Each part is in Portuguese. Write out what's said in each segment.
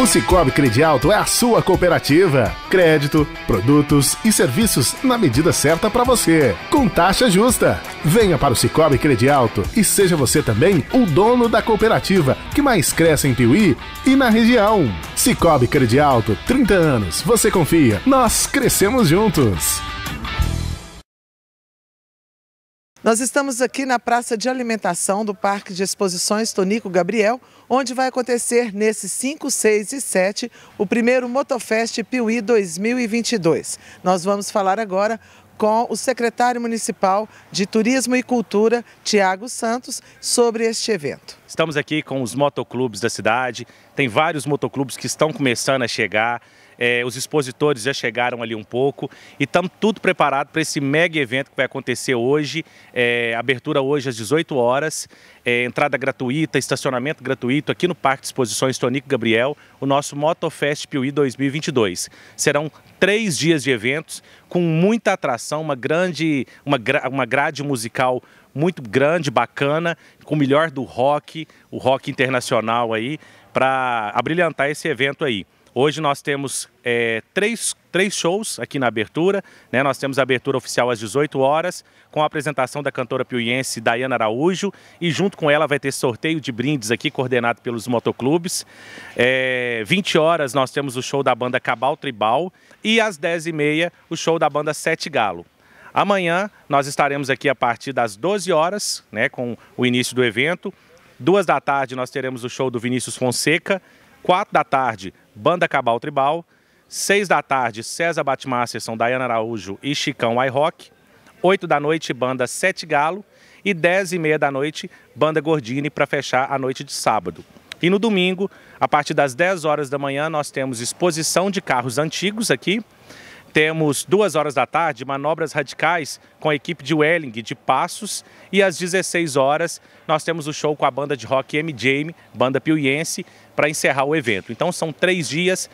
O Cicobi Credialto é a sua cooperativa. Crédito, produtos e serviços na medida certa para você, com taxa justa. Venha para o Cicobi Credialto e seja você também o dono da cooperativa que mais cresce em Piuí e na região. Cicobi Credialto, 30 anos. Você confia, nós crescemos juntos. Nós estamos aqui na Praça de Alimentação do Parque de Exposições Tonico Gabriel, onde vai acontecer nesses 5, 6 e 7 o primeiro Motofest Piuí 2022. Nós vamos falar agora com o secretário municipal de Turismo e Cultura, Tiago Santos, sobre este evento. Estamos aqui com os motoclubes da cidade, tem vários motoclubes que estão começando a chegar, é, os expositores já chegaram ali um pouco e estamos tudo preparado para esse mega evento que vai acontecer hoje, é, abertura hoje às 18 horas, é, entrada gratuita, estacionamento gratuito aqui no Parque de Exposições Tonico Gabriel, o nosso Motofest Piuí 2022. Serão três dias de eventos com muita atração, uma grande, uma, uma grade musical muito grande, bacana, com o melhor do rock, o rock internacional aí, para abrilhantar esse evento aí. Hoje nós temos é, três, três shows aqui na abertura. Né? Nós temos a abertura oficial às 18 horas, com a apresentação da cantora piuiense Dayana Araújo. E junto com ela vai ter sorteio de brindes aqui, coordenado pelos motoclubes. É, 20 horas nós temos o show da banda Cabal Tribal. E às 10h30 o show da banda Sete Galo. Amanhã nós estaremos aqui a partir das 12 horas, né, com o início do evento. Duas da tarde nós teremos o show do Vinícius Fonseca 4 da tarde, Banda Cabal Tribal. 6 da tarde, César Batmácia são Dayana Araújo e Chicão iRock. 8 da noite, Banda Sete Galo. E 10 e meia da noite, Banda Gordini para fechar a noite de sábado. E no domingo, a partir das 10 horas da manhã, nós temos exposição de carros antigos aqui. Temos duas horas da tarde manobras radicais com a equipe de Welling de Passos e às 16 horas nós temos o show com a banda de rock M Jamie, banda piuiense, para encerrar o evento. Então são três dias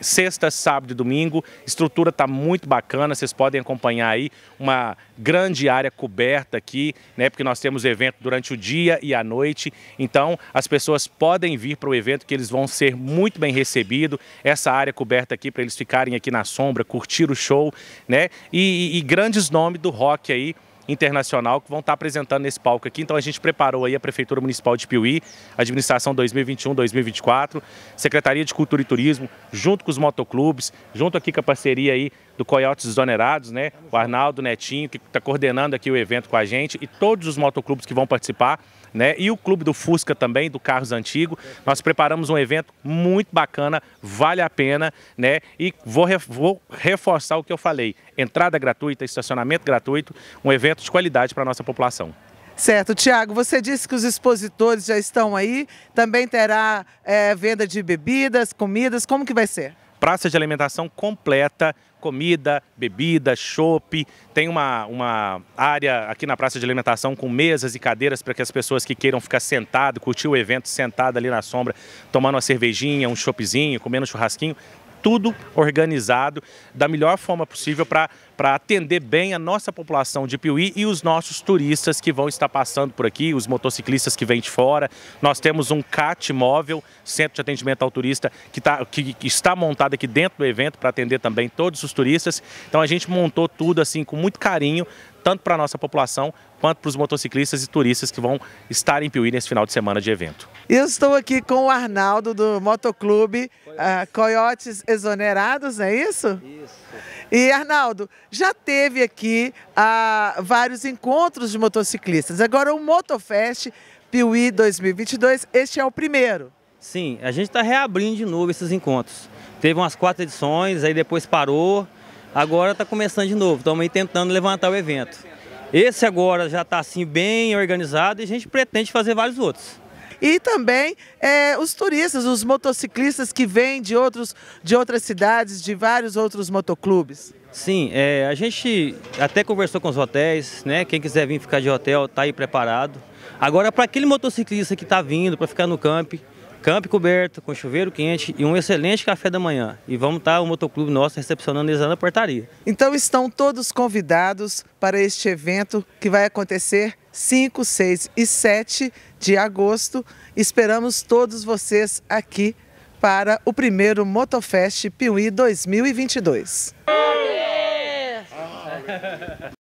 sexta, sábado e domingo. Estrutura está muito bacana, vocês podem acompanhar aí uma grande área coberta aqui, né? Porque nós temos evento durante o dia e a noite. Então, as pessoas podem vir para o evento que eles vão ser muito bem recebidos. Essa área coberta aqui para eles ficarem aqui na sombra, curtir o show, né? E, e, e grandes nomes do rock aí internacional que vão estar apresentando nesse palco aqui. Então a gente preparou aí a Prefeitura Municipal de Piuí, administração 2021-2024, Secretaria de Cultura e Turismo, junto com os motoclubes, junto aqui com a parceria aí do Coiotes Exonerados, né? O Arnaldo Netinho, que está coordenando aqui o evento com a gente, e todos os motoclubes que vão participar. Né? E o clube do Fusca também, do Carros Antigo. Nós preparamos um evento muito bacana, vale a pena, né? E vou, re vou reforçar o que eu falei: entrada gratuita, estacionamento gratuito, um evento de qualidade para a nossa população. Certo, Tiago, você disse que os expositores já estão aí, também terá é, venda de bebidas, comidas, como que vai ser? Praça de alimentação completa, comida, bebida, chopp. Tem uma, uma área aqui na praça de alimentação com mesas e cadeiras para que as pessoas que queiram ficar sentado, curtir o evento sentado ali na sombra, tomando uma cervejinha, um choppzinho, comendo um churrasquinho. Tudo organizado da melhor forma possível para para atender bem a nossa população de Piuí e os nossos turistas que vão estar passando por aqui, os motociclistas que vêm de fora. Nós temos um CAT móvel, Centro de Atendimento ao Turista, que, tá, que, está montado aqui dentro do evento para atender também todos os turistas. Então a gente montou tudo assim com muito carinho, tanto para a nossa população quanto para os motociclistas e turistas que vão estar em Piuí nesse final de semana de evento. Eu estou aqui com o Arnaldo do Motoclube Coyotes, uh, ah, Coyotes Exonerados, não é isso? Isso. E Arnaldo, já teve aqui ah, vários encontros de motociclistas. Agora o Motofest Piuí 2022, este é o primeiro. Sim, a gente está reabrindo de novo esses encontros. Teve umas quatro edições, aí depois parou. Agora está começando de novo, estamos aí tentando levantar o evento. Esse agora já está assim bem organizado e a gente pretende fazer vários outros e também é, os turistas, os motociclistas que vêm de, outros, de outras cidades, de vários outros motoclubes. Sim, é, a gente até conversou com os hotéis, né? Quem quiser vir ficar de hotel, está aí preparado. Agora, para aquele motociclista que está vindo para ficar no camp, camp coberto, com chuveiro quente e um excelente café da manhã. E vamos estar tá, o motoclube nosso recepcionando eles na portaria. Então estão todos convidados para este evento que vai acontecer 5, 6 e 7 de agosto. Esperamos todos vocês aqui para o primeiro Motofest Piuí 2022.